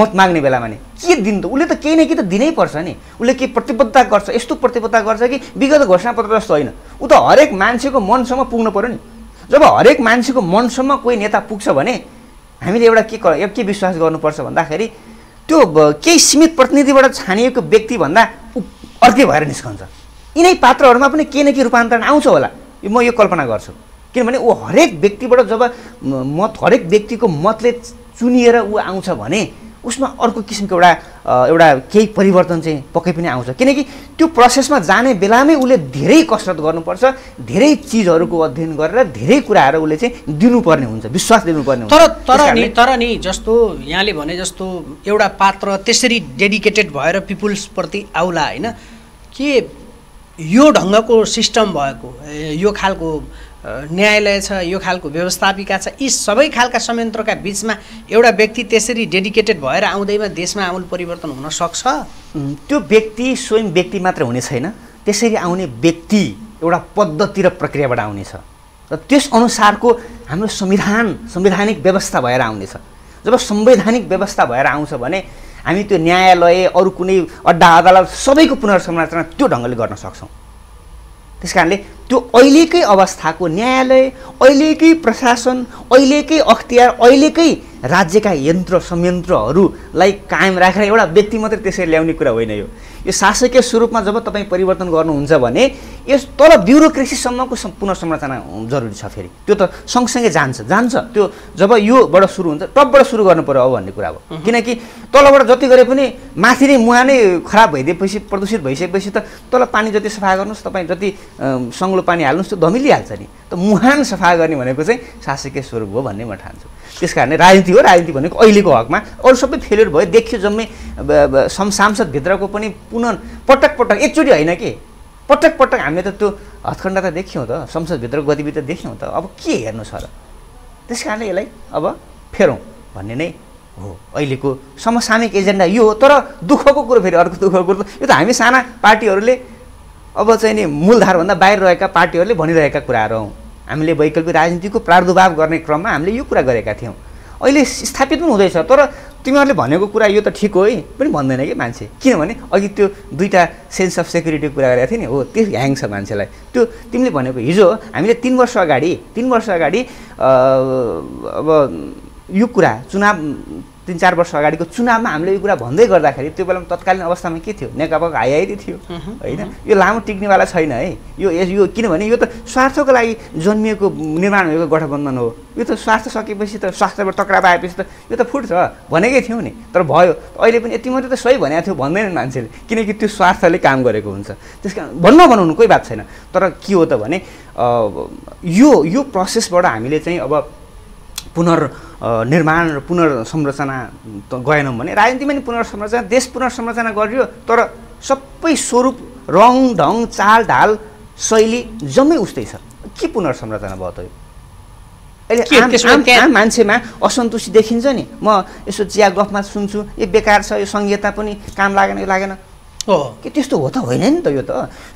Speaker 2: मत माग्ने बेलामा नि के दिनु त उसले त केही न केही त दिनै पर्छ नि उसले के प्रतिबद्धता गर्छ यस्तो प्रतिबद्धता गर्छ कि विगत घोषणापत्र जस्तो होइन ऊ त हरेक मान्छेको मनसम्म पुग्नु पऱ्यो नि जब हरेक मान्छेको मनसम्म कोही नेता पुग्छ भने हामीले एउटा के के विश्वास गर्नुपर्छ भन्दाखेरि त्यो केही सीमित प्रतिनिधिबाट छानिएको व्यक्तिभन्दा अर्कै भएर निस्कन्छ यिनै पात्रहरूमा पनि के न के रूपान्तरण आउँछ होला यो म यो कल्पना गर्छु किनभने ऊ हरेक व्यक्तिबाट जब मत हरेक व्यक्तिको मतले चुनिएर ऊ आउँछ भने उसमा अर्को किसिमको एउटा एउटा केही परिवर्तन चाहिँ पक्कै पनि आउँछ किनकि त्यो प्रोसेसमा जाने बेलामै उसले धेरै कसरत गर्नुपर्छ धेरै चिजहरूको अध्ययन गरेर धेरै कुराहरू उसले चाहिँ दिनुपर्ने हुन्छ विश्वास दिनुपर्ने तर तर नि
Speaker 1: तर नि जस्तो यहाँले भने जस्तो एउटा पात्र त्यसरी डेडिकेटेड भएर पिपुल्सप्रति आउला होइन के यो ढङ्गको सिस्टम भएको यो खालको न्यायालय छ यो खालको व्यवस्थापिका छ यी सबै खालका संयन्त्रका बिचमा एउटा व्यक्ति त्यसरी डेडिकेटेड भएर आउँदैमा देशमा आमूल परिवर्तन हुन सक्छ
Speaker 2: त्यो व्यक्ति स्वयं व्यक्ति मात्र हुने छैन त्यसरी आउने व्यक्ति एउटा पद्धति र प्रक्रियाबाट आउनेछ र त्यस अनुसारको हाम्रो संविधान संवैधानिक व्यवस्था भएर आउनेछ जब संवैधानिक व्यवस्था भएर आउँछ भने हामी त्यो न्यायालय अरू कुनै अड्डा अदालत सबैको पुनर्संरचना त्यो ढङ्गले गर्न सक्छौँ त्यस कारणले त्यो अहिलेकै अवस्थाको न्यायालय अहिलेकै प्रशासन अहिलेकै अख्तियार अहिलेकै राज्यका यन्त्र संयन्त्रहरूलाई कायम राखेर एउटा व्यक्ति मात्रै त्यसरी ल्याउने कुरा होइन यो यो शासकीय स्वरूपमा जब तपाईँ परिवर्तन गर्नुहुन्छ भने यस तल ब्युरोक्रेसीसम्मको पुनः संरचना जरुरी छ फेरि त्यो त सँगसँगै जान्छ जान्छ त्यो जब योबाट सुरु हुन्छ टपबाट सुरु गर्नु पऱ्यो अब भन्ने कुरा हो किनकि तलबाट जति गरे पनि माथि नै मुहा नै खराब भइदिएपछि प्रदूषित भइसकेपछि त तल पानी जति सफा गर्नुहोस् तपाईँ जति नौलो पानी हाल्नुहोस् त्यो धमिलिहाल्छ नि त मुहान सफा गर्ने भनेको चाहिँ शासकीय स्वरूप हो भन्ने म ठान्छु त्यस कारणले राजनीति हो राजनीति भनेको अहिलेको हकमा अरू सबै फेलियर भयो देखियो जम्मै सांसदभित्रको पनि पुन पटक पटक एकचोटि होइन कि पटक पटक हामीले त त्यो हत्खण्ड त देख्यौँ त संसदभित्रको गतिविधि त देख्यौँ त अब के हेर्नु छ र त्यस कारणले यसलाई अब फेरौँ भन्ने नै हो अहिलेको समसामयिक एजेन्डा यो हो तर दुःखको कुरो फेरि अर्को दुःखको कुरो यो त हामी साना पार्टीहरूले अब चाहिँ नि मूलधारभन्दा बाहिर रहेका पार्टीहरूले भनिरहेका कुराहरू हौ हामीले वैकल्पिक राजनीतिको प्रादुर्भाव गर्ने क्रममा हामीले यो कुरा गरेका थियौँ अहिले स्थापित पनि हुँदैछ तर तिमीहरूले भनेको कुरा यो त ठिक हो है पनि भन्दैन कि मान्छे किनभने अघि त्यो दुईवटा सेन्स अफ सेक्युरिटीको कुरा गरेका थियो नि हो त्यो ह्याङ छ मान्छेलाई त्यो तिमीले भनेको हिजो हामीले तिन वर्ष अगाडि तिन वर्ष अगाडि अब यो कुरा चुनाव तिन चार वर्ष अगाडिको चुनावमा हामीले यो कुरा भन्दै गर्दाखेरि त्यो बेलामा तत्कालीन अवस्थामा के थियो नेकपाको हाइआइडी थियो होइन यो लामो टिक्नेवाला छैन है यो यो किनभने यो त स्वार्थको लागि जन्मिएको निर्माण भएको गठबन्धन हो यो त स्वार्थ सकेपछि त स्वास्थ्यबाट टक्राव आएपछि त यो त फुट्छ भनेकै थियौँ नि तर भयो अहिले पनि यति मात्रै त सही भनेको थियो भन्दैनन् मान्छेले किनकि त्यो स्वार्थले काम गरेको हुन्छ त्यस कारण भन्न बनाउनु कोही बात छैन तर के हो त भने यो यो प्रोसेसबाट हामीले चाहिँ अब पुनर्निर्माण र पुनर्संरचना त गएनौँ भने राजनीतिमा नि पुनर्संरचना देश पुनर्संरचना गरियो तर सबै स्वरूप रङ ढङ चाल ढाल शैली जम्मै उस्तै छ के पुनर्संरचना भयो त यो अहिले आम मान्छेमा असन्तुष्टि देखिन्छ नि म यसो चिया गफमा सुन्छु यो बेकार छ यो सङ्घीयता पनि काम लागेन यो लागेन के त्यस्तो हो त होइन नि त यो त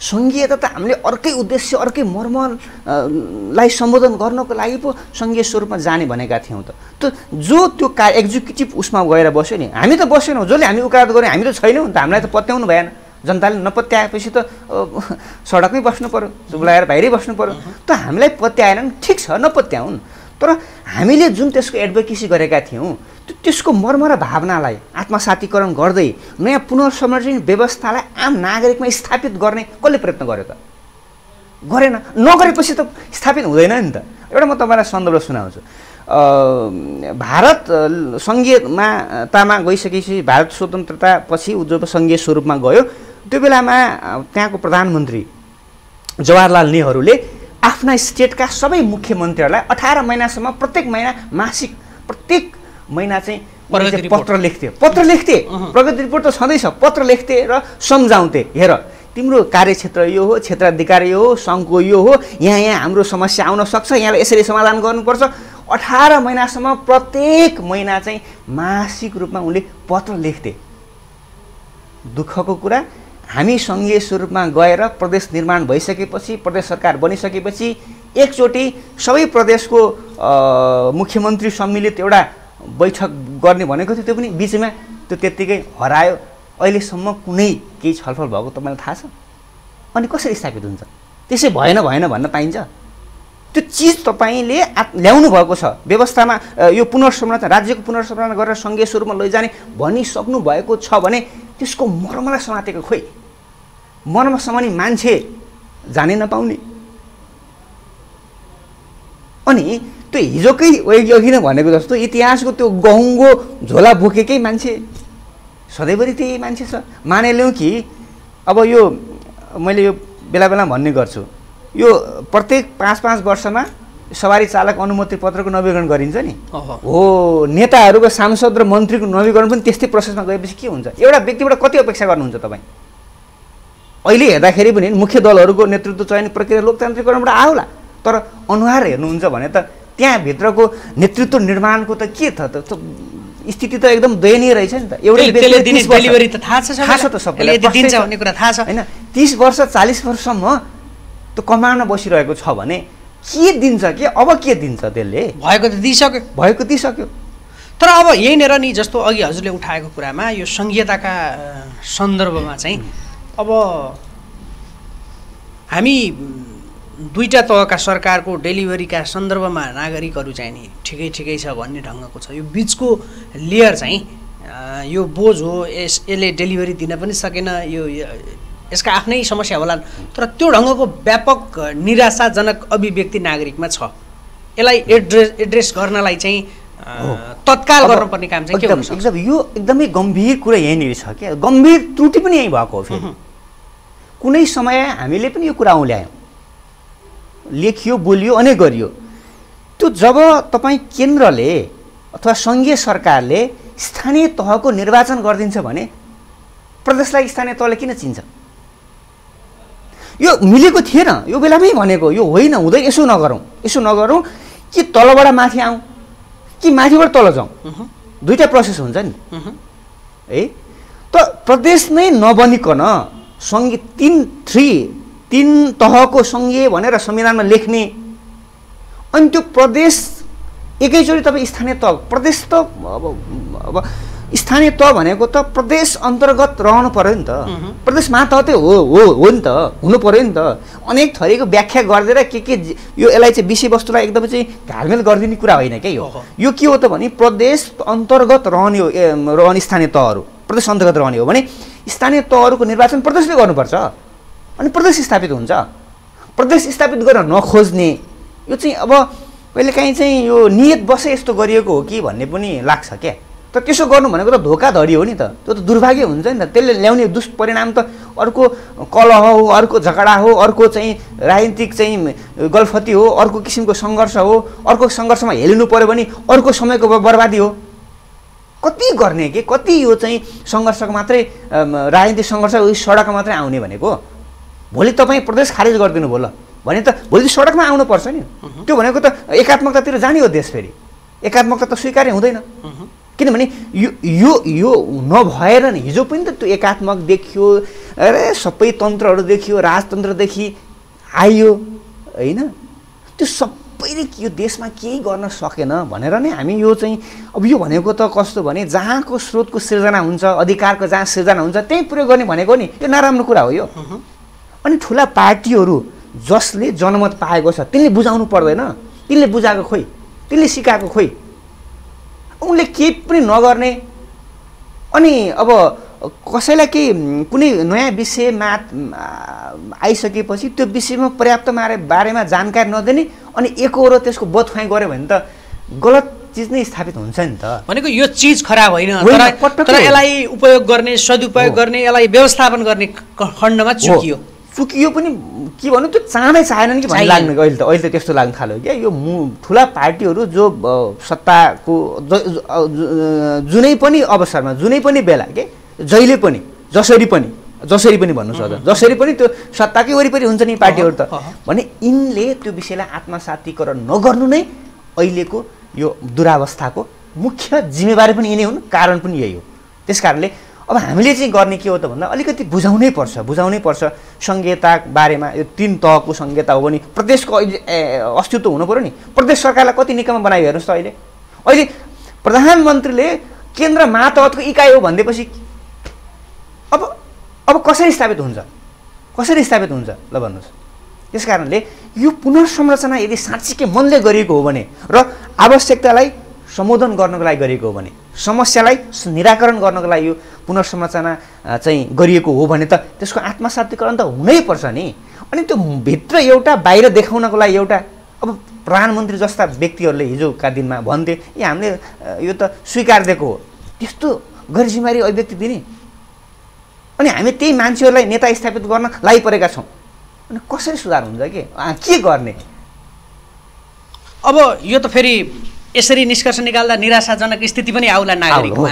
Speaker 2: सङ्घीयता त हामीले अर्कै उद्देश्य अर्कै मर्मलाई सम्बोधन गर्नको लागि पो सङ्घीय स्वरूपमा जाने भनेका थियौँ त त जो त्यो का एक्जिक्युटिभ उसमा गएर बस्यो नि हामी त बसेनौँ जसले हामी उकात गऱ्यौँ हामी त छैनौँ नि त हामीलाई त पत्याउनु भएन जनताले नपत्याएपछि त सडकमै बस्नु पऱ्यो लगाएर बाहिरै बस्नु पऱ्यो त हामीलाई पत्याएन ठिक छ नपत्याउन् तर हामीले जुन त्यसको एडभोकेसी गरेका थियौँ त्यसको मर्म र भावनालाई आत्मसातीकरण गर्दै नयाँ पुनर्संरचन व्यवस्थालाई आम नागरिकमा स्थापित गर्ने कसले प्रयत्न गर्यो त गरेन नगरेपछि त स्थापित हुँदैन नि त एउटा म तपाईँलाई सन्दर्भ सुनाउँछु भारत सङ्घीयमा तामा गइसकेपछि भारत स्वतन्त्रतापछि पछि जब सङ्घीय स्वरूपमा गयो त्यो बेलामा त्यहाँको प्रधानमन्त्री जवाहरलाल नेहरूले आफ्ना स्टेटका सबै मुख्यमन्त्रीहरूलाई अठार महिनासम्म प्रत्येक महिना मासिक प्रत्येक महिना चाहिँ पत्र लेख्थे पत्र लेख्थे प्रगति रिपोर्ट त छँदैछ पत्र लेख्थे र सम्झाउँथे हेर तिम्रो कार्यक्षेत्र यो हो क्षेत्राधिकार यो हो सङ्घको यो हो यहाँ यहाँ हाम्रो समस्या आउन सक्छ यहाँलाई यसरी समाधान गर्नुपर्छ अठार महिनासम्म प्रत्येक महिना चाहिँ मासिक रूपमा उनले पत्र लेख्थे दुःखको कुरा हामी सङ्घीय स्वरूपमा गएर प्रदेश निर्माण भइसकेपछि प्रदेश सरकार बनिसकेपछि एकचोटि सबै प्रदेशको मुख्यमन्त्री सम्मिलित एउटा बैठक गर्ने भनेको थियो त्यो पनि बिचमा त्यो त्यत्तिकै हरायो अहिलेसम्म कुनै केही छलफल भएको तपाईँलाई थाहा छ अनि कसरी स्थापित हुन्छ त्यसै भएन भएन भन्न पाइन्छ त्यो चिज तपाईँले ल्याउनु भएको छ व्यवस्थामा यो पुनर्संरचना राज्यको पुनर्संरचना गरेर सङ्घीय स्वरूपमा लैजाने भनिसक्नु भएको छ भने त्यसको मर्मलाई समातेको खोइ मर्म समानी मान्छे जानै नपाउने अनि त्यो हिजोकै अघि नै भनेको जस्तो इतिहासको त्यो गहुँगो झोला बोकेकै मान्छे सधैँभरि त्यही मान्छे छ मानेल्यौँ कि अब यो मैले यो बेला बेला भन्ने गर्छु यो प्रत्येक पाँच पाँच वर्षमा सवारी चालक अनुमति पत्रको नवीकरण गरिन्छ नि हो नेताहरूको सांसद र मन्त्रीको नवीकरण पनि त्यस्तै प्रोसेसमा गएपछि के हुन्छ एउटा व्यक्तिबाट कति अपेक्षा गर्नुहुन्छ तपाईँ अहिले हेर्दाखेरि पनि मुख्य दलहरूको नेतृत्व चयन प्रक्रिया लोकतान्त्रिकरणबाट आउला तर अनुहार हेर्नुहुन्छ भने त त्यहाँभित्रको नेतृत्व निर्माणको त के त स्थिति त एकदम दयनीय रहेछ नि त एउटा होइन तिस वर्ष चालिस वर्षसम्म त्यो कमानमा बसिरहेको छ भने के दिन्छ कि अब के दिन्छ त्यसले भएको त दिइसक्यो भएको दिइसक्यो
Speaker 1: तर अब यहीँनिर नि जस्तो अघि हजुरले उठाएको कुरामा यो सङ्घीयताका सन्दर्भमा चाहिँ अब हामी दुईवटा तहका सरकारको डेलिभरीका सन्दर्भमा नागरिकहरू चाहिँ नि ठिकै ठिकै छ भन्ने ढङ्गको छ यो बिचको लेयर चाहिँ यो बोझ हो यस यसले डेलिभरी दिन पनि सकेन यो यसका आफ्नै समस्या होलान् तर त्यो ढङ्गको व्यापक निराशाजनक अभिव्यक्ति नागरिकमा छ यसलाई एड्रेस एड्रेस गर्नलाई चाहिँ तत्काल गर्नुपर्ने काम चाहिँ एकदम एकदम यो
Speaker 2: एकदमै गम्भीर कुरा यहीँनिर छ क्या गम्भीर त्रुटि पनि यहीँ भएको हो फेरि कुनै समय हामीले पनि यो कुरा औल्यायौँ लेखियो बोलियो अनेक गरियो त्यो जब तपाईँ केन्द्रले अथवा सङ्घीय सरकारले स्थानीय तहको निर्वाचन गरिदिन्छ भने प्रदेशलाई स्थानीय तहले किन चिन्छ यो मिलेको थिएन यो बेलामै भनेको यो होइन हुँदै यसो नगरौँ यसो नगरौँ कि तलबाट माथि आउँ कि माथिबाट तल जाउँ दुइटा प्रोसेस हुन्छ नि है त प्रदेश नै नबनिकन सङ्घीय तिन थ्री तिन तहको सङ्घीय भनेर संविधानमा लेख्ने अनि त्यो प्रदेश एकैचोटि तपाईँ स्थानीय तह प्रदेश त अब अब स्थानीय तह भनेको त प्रदेश अन्तर्गत रहनु पऱ्यो नि त प्रदेश महातह हो हो हो नि त हुनु पऱ्यो नि त अनेक थरीको व्याख्या गरिदिएर के के यो यसलाई चाहिँ विषयवस्तुलाई एकदमै चाहिँ घालमेल गरिदिने कुरा होइन क्या यो यो के हो त भने प्रदेश अन्तर्गत रहने हो रहने स्थानीय तहहरू प्रदेश अन्तर्गत रहने हो भने स्थानीय तहहरूको निर्वाचन प्रदेशले गर्नुपर्छ अनि प्रदेश स्थापित हुन्छ प्रदेश स्थापित गर्न नखोज्ने यो चाहिँ अब कहिलेकाहीँ चाहिँ यो नियत बसे यस्तो गरिएको हो कि भन्ने पनि लाग्छ क्या तर त्यसो गर्नु भनेको त धोकाधडी हो नि त त्यो त दुर्भाग्य हुन्छ नि त त्यसले ल्याउने दुष्परिणाम त अर्को कलह हो अर्को झगडा हो अर्को चाहिँ राजनीतिक चाहिँ गल्फती हो अर्को किसिमको सङ्घर्ष हो अर्को सङ्घर्षमा हेलिनु पऱ्यो भने अर्को समयको बर्बादी हो कति गर्ने के कति यो चाहिँ सङ्घर्षको मात्रै राजनीतिक सङ्घर्ष उयो सडकमा मात्रै आउने भनेको भोलि तपाईँ प्रदेश खारेज गरिदिनु भयो ल भने त भोलि सडकमा आउनुपर्छ नि त्यो भनेको त एकात्मकतातिर जाने हो देश फेरि एकात्मकता त स्वीकार्य हुँदैन किनभने यो यो यो नभएर नि हिजो पनि त त्यो एकात्मक देखियो अरे सबै तन्त्रहरू देखियो राजतन्त्रदेखि आइयो होइन त्यो सबैले यो देशमा केही गर्न सकेन भनेर नै हामी यो चाहिँ अब यो भनेको त कस्तो भने जहाँको स्रोतको सिर्जना हुन्छ अधिकारको जहाँ सिर्जना हुन्छ त्यही प्रयोग गर्ने भनेको नि यो नराम्रो कुरा हो यो अनि ठुला पार्टीहरू जसले जनमत पाएको छ तिनले बुझाउनु पर्दैन तिनले बुझाएको खोइ तिनले सिकाएको खोइ उनले केही पनि नगर्ने अनि अब कसैलाई केही कुनै नयाँ विषयमा आइसकेपछि त्यो विषयमा पर्याप्त मारे बारेमा जानकारी नदिने अनि एकरो त्यसको बोधख्वाइ
Speaker 1: गऱ्यो भने त गलत चिज नै स्थापित हुन्छ नि त भनेको यो चिज खराब होइन तर यसलाई उपयोग गर्ने सदुपयोग गर्ने यसलाई व्यवस्थापन गर्ने खण्डमा चुकियो चुकियो
Speaker 2: पनि के भनौँ त्यो चाँडै चाहेनन् कि भन्ने लाग्ने अहिले त अहिले त त्यस्तो लाग्न थाल्यो क्या यो मु ठुला पार्टीहरू जो सत्ताको जुनै पनि अवसरमा जुनै पनि बेला के जहिले पनि जसरी पनि जसरी पनि भन्नु सक्छ जसरी पनि त्यो सत्ताकै वरिपरि हुन्छ नि पार्टीहरू त भने यिनले त्यो विषयलाई आत्मसातीकरण नगर्नु नै अहिलेको यो दुरावस्थाको मुख्य जिम्मेवारी पनि यिनै हुन् कारण पनि यही हो त्यस कारणले अब हामीले चाहिँ गर्ने के हो त भन्दा अलिकति बुझाउनै पर्छ बुझाउनै पर्छ सङ्घीयता बारेमा यो तिन तहको सङ्घीयता हो भने प्रदेशको अहिले अस्तित्व हुनु पऱ्यो नि प्रदेश सरकारलाई कति निकायमा बनायो हेर्नुहोस् त अहिले अहिले प्रधानमन्त्रीले केन्द्र मातहतको इकाइ हो भनेपछि अब अब कसरी स्थापित हुन्छ कसरी स्थापित हुन्छ ल भन्नुहोस् त्यस कारणले यो पुनर्संरचना यदि साँच्चीकै मनले गरिएको हो भने र आवश्यकतालाई सम्बोधन गर्नको लागि गरिएको हो भने समस्यालाई निराकरण गर्नको लागि यो पुनर्संरचना चाहिँ गरिएको हो भने त त्यसको आत्मसातीकरण त हुनैपर्छ नि अनि त्यो भित्र एउटा बाहिर देखाउनको लागि एउटा अब प्रधानमन्त्री जस्ता व्यक्तिहरूले हिजोका दिनमा भन्थे ए हामीले यो त स्वीकार दिएको हो त्यस्तो गरिजिमारी अभिव्यक्ति दिने अनि हामी त्यही मान्छेहरूलाई नेता स्थापित गर्न लागिपरेका छौँ अनि कसरी सुधार हुन्छ कि के गर्ने
Speaker 1: अब यो त फेरि यसरी निष्कर्ष निकाल्दा निराशाजनक स्थिति पनि आउला नागरिकमा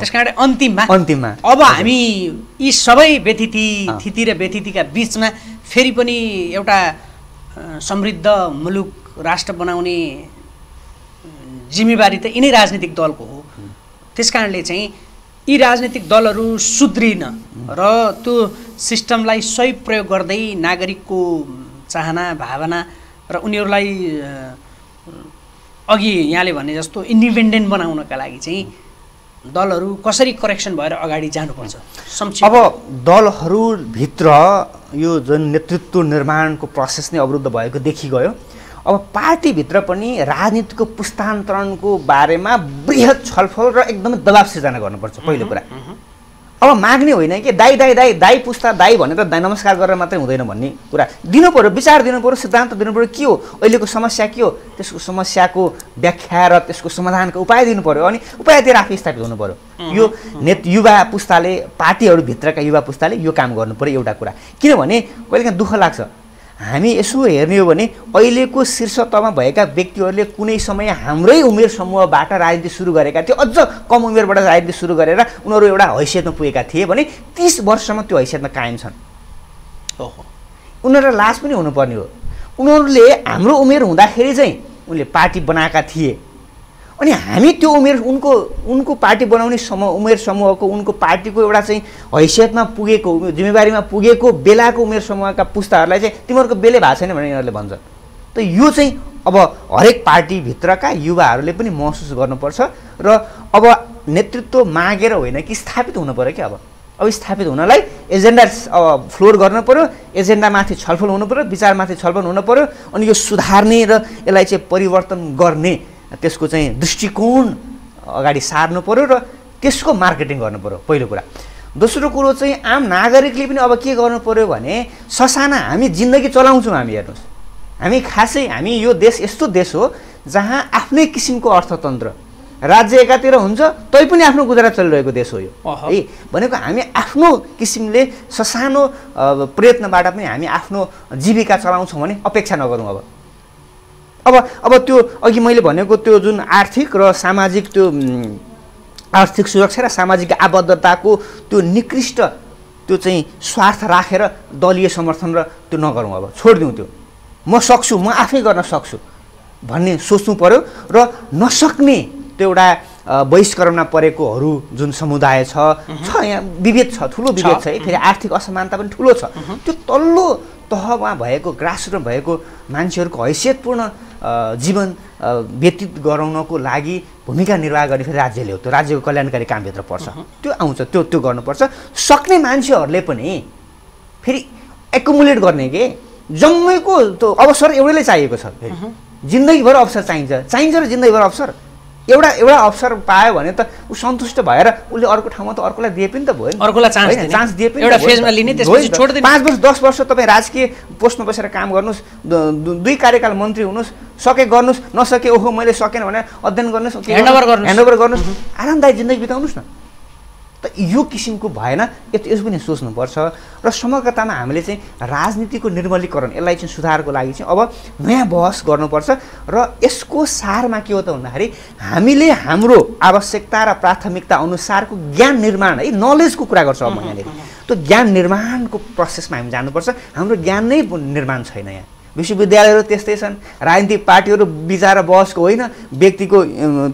Speaker 1: त्यस कारण अन्तिममा अन्तिममा अब हामी यी सबै व्यथिति थिति र व्यथितिका बिचमा फेरि पनि एउटा समृद्ध मुलुक राष्ट्र बनाउने जिम्मेवारी त यिनै राजनीतिक दलको हो त्यस कारणले चाहिँ यी राजनीतिक दलहरू सुध्रिन र त्यो सिस्टमलाई सही प्रयोग गर्दै नागरिकको चाहना भावना र उनीहरूलाई अघि यहाँले भने जस्तो इन्डिपेन्डेन्ट बनाउनका लागि चाहिँ दलहरू कसरी करेक्सन भएर अगाडि जानुपर्छ
Speaker 2: अब दलहरूभित्र यो जुन नेतृत्व निर्माणको प्रोसेस नै अवरुद्ध भएको देखिगयो अब पार्टीभित्र पनि राजनीतिको पुस्तान्तरणको बारेमा वृहत छलफल र एकदमै दबाब सिर्जना गर्नुपर्छ पहिलो कुरा अब माग्ने होइन कि दाई दाई दाई दाई पुस्ता दाई भनेर दाई नमस्कार गरेर मात्रै हुँदैन भन्ने कुरा दिनु पऱ्यो विचार दिनु पऱ्यो सिद्धान्त दिनु पऱ्यो के हो अहिलेको समस्या के हो त्यसको समस्याको व्याख्या र त्यसको समाधानको उपाय दिनु पऱ्यो अनि उपायतिर आफै स्थापित हुनु पऱ्यो यो नेत युवा पुस्ताले पार्टीहरूभित्रका युवा पुस्ताले यो काम गर्नु एउटा कुरा किनभने कहिलेकाहीँ दुःख लाग्छ हामी यसो हेर्ने हो भने अहिलेको शीर्ष तहमा भएका व्यक्तिहरूले कुनै समय हाम्रै उमेर समूहबाट राजनीति सुरु गरेका थिए अझ कम उमेरबाट राजनीति सुरु गरेर उनीहरू एउटा हैसियतमा पुगेका थिए भने तिस वर्षसम्म त्यो हैसियतमा कायम छन् ओहो उनीहरूलाई लास पनि हुनुपर्ने हो उनीहरूले हाम्रो उमेर हुँदाखेरि चाहिँ उनले पार्टी बनाएका थिए अनि हामी त्यो उमेर उनको उनको पार्टी बनाउने समूह उमेर समूहको उनको पार्टीको एउटा चाहिँ हैसियतमा पुगेको जिम्मेवारीमा पुगेको बेलाको उमेर समूहका पुस्ताहरूलाई चाहिँ तिमीहरूको बेलै भएको छैन भनेर यिनीहरूले भन्छ त यो चाहिँ अब हरेक पार्टीभित्रका युवाहरूले पनि महसुस गर्नुपर्छ र अब नेतृत्व मागेर होइन कि स्थापित हुनु पऱ्यो क्या अब अब स्थापित हुनलाई एजेन्डा अब फ्लोर गर्नु पऱ्यो एजेन्डामाथि छलफल हुनु पऱ्यो विचारमाथि छलफल हुनु पऱ्यो अनि यो सुधार्ने र यसलाई चाहिँ परिवर्तन गर्ने त्यसको चाहिँ दृष्टिकोण अगाडि सार्नु पऱ्यो र त्यसको मार्केटिङ गर्नु पऱ्यो पहिलो कुरा दोस्रो कुरो चाहिँ आम नागरिकले पनि अब के गर्नु पऱ्यो भने ससाना हामी जिन्दगी चलाउँछौँ हामी हेर्नुहोस् हामी खासै हामी यो देश यस्तो देश हो जहाँ आफ्नै किसिमको अर्थतन्त्र राज्य एकातिर हुन्छ तै पनि आफ्नो गुजरात चलिरहेको देश हो यो है भनेको हामी आफ्नो किसिमले ससानो प्रयत्नबाट पनि हामी आफ्नो जीविका चलाउँछौँ भने अपेक्षा नगरौँ अब अब अब त्यो अघि मैले भनेको त्यो जुन आर्थिक र सामाजिक त्यो आर्थिक सुरक्षा र सामाजिक आबद्धताको त्यो निकृष्ट त्यो चाहिँ स्वार्थ राखेर रा, दलीय समर्थन र त्यो नगरौँ अब छोडिदिउँ त्यो म सक्छु म आफै गर्न सक्छु भन्ने सोच्नु पऱ्यो र नसक्ने त्यो एउटा बहिष्करणमा परेकोहरू जुन समुदाय छ छ यहाँ विभेद छ ठुलो विभेद छ है फेरि आर्थिक असमानता पनि ठुलो छ त्यो तल्लो तहमा भएको ग्रासरुट भएको मान्छेहरूको हैसियतपूर्ण जीवन व्यतीत गराउनको लागि भूमिका निर्वाह गर्ने फेरि राज्यले हो त्यो राज्यको कल्याणकारी कामभित्र पर्छ त्यो आउँछ त्यो त्यो गर्नुपर्छ सक्ने मान्छेहरूले पनि फेरि एकुमुलेट गर्ने के जम्मैको त्यो अवसर एउटैले चाहिएको छ फेरि जिन्दगीभर अवसर चाहिन्छ चाहिन्छ र जिन्दगीभर अवसर एउटा एउटा अवसर पायो भने त ऊ सन्तुष्ट भएर उसले अर्को ठाउँमा त अर्कोलाई दिए पनि त भयो नि अर्कोलाई चान्स दिए पनि एउटा फेजमा लिने त्यसपछि पाँच वर्ष दस वर्ष तपाईँ राजकीय पोस्टमा बसेर काम गर्नुहोस् दुई कार्यकाल मन्त्री हुनुहोस् सके गर्नुहोस् नसके ओहो मैले सकेन भने अध्ययन गर्नुहोस् ह्यान्डओभर गर्नुहोस् ह्यान्डओभर गर्नुहोस् जिन्दगी बिताउनुहोस् न त यो किसिमको भएन यस पनि सोच्नुपर्छ र समग्रतामा हामीले चाहिँ राजनीतिको निर्मलीकरण यसलाई चाहिँ सुधारको लागि चाहिँ अब नयाँ बहस गर्नुपर्छ र यसको सारमा के हो त भन्दाखेरि हामीले हाम्रो आवश्यकता र प्राथमिकता अनुसारको ज्ञान निर्माण है नलेजको कुरा गर्छौँ अब यहाँले त्यो ज्ञान निर्माणको प्रोसेसमा हामी जानुपर्छ हाम्रो ज्ञान नै निर्माण छैन यहाँ विश्वविद्यालयहरू त्यस्तै छन् राजनीतिक पार्टीहरू विचार र बहसको होइन व्यक्तिको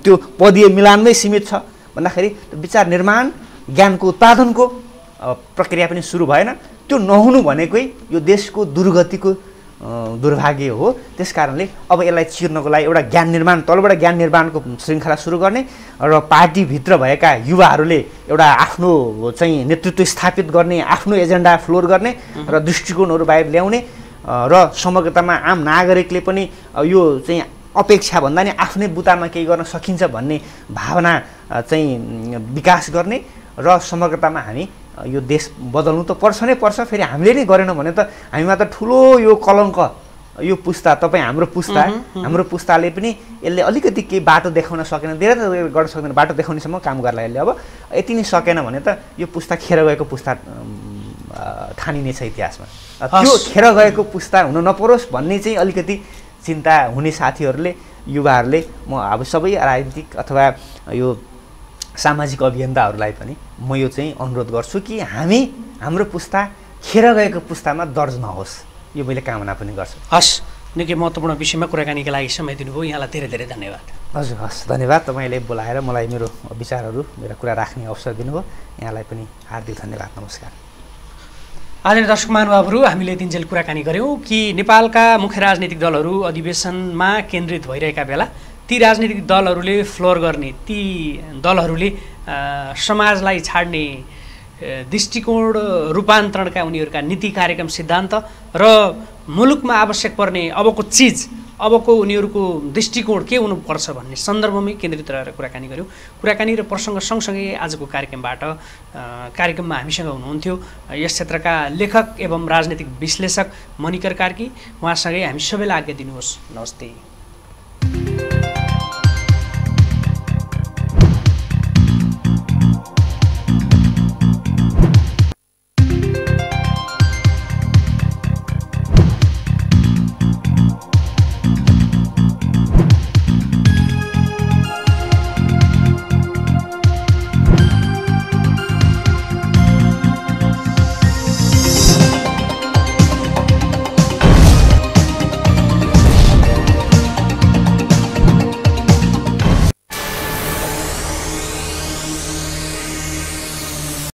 Speaker 2: त्यो पदीय मिलानमै सीमित छ भन्दाखेरि विचार निर्माण ज्ञानको उत्पादनको प्रक्रिया पनि सुरु भएन त्यो नहुनु भनेकै यो देशको दुर्गतिको दुर्भाग्य हो त्यस कारणले अब यसलाई चिर्नको लागि एउटा ज्ञान निर्माण तलबाट ज्ञान निर्माणको श्रृङ्खला सुरु गर्ने र पार्टीभित्र भएका युवाहरूले एउटा आफ्नो चाहिँ नेतृत्व स्थापित गर्ने आफ्नो एजेन्डा फ्लोर गर्ने र दृष्टिकोणहरू बाहिर ल्याउने र समग्रतामा आम नागरिकले पनि यो चाहिँ अपेक्षाभन्दा नि आफ्नै बुतामा केही गर्न सकिन्छ भन्ने भावना चाहिँ विकास गर्ने र समग्रतामा हामी यो देश बदल्नु त पर्छ नै पर्छ फेरि हामीले नै गरेनौँ भने त हामीमा त ठुलो यो कलङ्क यो पुस्ता तपाईँ हाम्रो पुस्ता हाम्रो पुस्ताले पनि यसले अलिकति केही बाटो देखाउन सकेन धेरै त गर्न सक्दैन बाटो देखाउनेसम्म काम गर्ला यसले अब यति नै सकेन भने त यो पुस्ता खेर गएको पुस्ता ठानिनेछ इतिहासमा त्यो खेर गएको पुस्ता हुन नपरोस् भन्ने चाहिँ अलिकति चिन्ता हुने साथीहरूले युवाहरूले म अब सबै राजनीतिक अथवा यो सामाजिक अभियन्ताहरूलाई पनि म यो चाहिँ अनुरोध गर्छु कि हामी हाम्रो पुस्ता खेर गएको पुस्तामा दर्ज नहोस् यो मैले कामना पनि गर्छु
Speaker 1: हस् निकै महत्त्वपूर्ण विषयमा कुराकानीका लागि समय दिनुभयो यहाँलाई धेरै धेरै धन्यवाद
Speaker 2: हजुर हस् धन्यवाद तपाईँले बोलाएर मलाई मेरो विचारहरू मेरो कुरा राख्ने अवसर दिनुभयो यहाँलाई पनि हार्दिक धन्यवाद नमस्कार
Speaker 1: आदरणीय दर्शक महानुभावहरू हामीले तिनजेल कुराकानी गऱ्यौँ कि नेपालका मुख्य राजनीतिक दलहरू अधिवेशनमा केन्द्रित भइरहेका बेला ती राजनीतिक दलहरूले फ्लोर गर्ने ती दलहरूले समाजलाई छाड्ने दृष्टिकोण रूपान्तरणका उनीहरूका नीति कार्यक्रम सिद्धान्त र मुलुकमा आवश्यक पर्ने अबको चिज अबको उनीहरूको दृष्टिकोण के हुनुपर्छ भन्ने सन्दर्भमै केन्द्रित रहेर कुराकानी गऱ्यौँ कुराकानी र प्रसङ्ग सँगसँगै आजको कार्यक्रमबाट कार्यक्रममा हामीसँग हुनुहुन्थ्यो यस क्षेत्रका लेखक एवं राजनीतिक विश्लेषक मणिकर कार्की उहाँसँगै हामी सबैलाई आज्ञा दिनुहोस् नमस्ते you